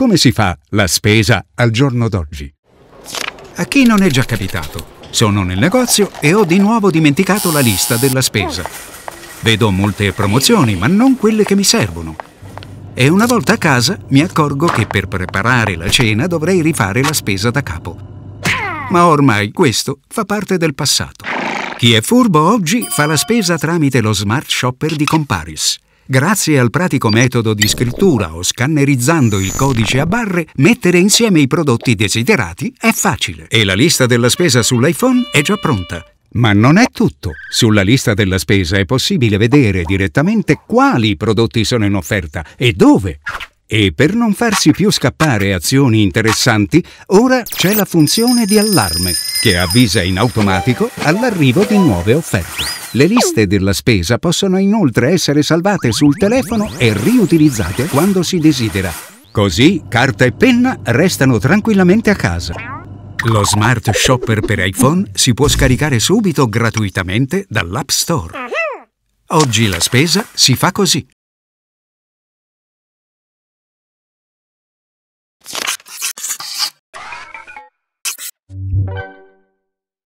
Come si fa la spesa al giorno d'oggi? A chi non è già capitato? Sono nel negozio e ho di nuovo dimenticato la lista della spesa. Vedo molte promozioni, ma non quelle che mi servono. E una volta a casa mi accorgo che per preparare la cena dovrei rifare la spesa da capo. Ma ormai questo fa parte del passato. Chi è furbo oggi fa la spesa tramite lo smart shopper di Comparis grazie al pratico metodo di scrittura o scannerizzando il codice a barre, mettere insieme i prodotti desiderati è facile. E la lista della spesa sull'iPhone è già pronta. Ma non è tutto. Sulla lista della spesa è possibile vedere direttamente quali prodotti sono in offerta e dove. E per non farsi più scappare azioni interessanti, ora c'è la funzione di allarme, che avvisa in automatico all'arrivo di nuove offerte. Le liste della spesa possono inoltre essere salvate sul telefono e riutilizzate quando si desidera. Così carta e penna restano tranquillamente a casa. Lo Smart Shopper per iPhone si può scaricare subito gratuitamente dall'App Store. Oggi la spesa si fa così.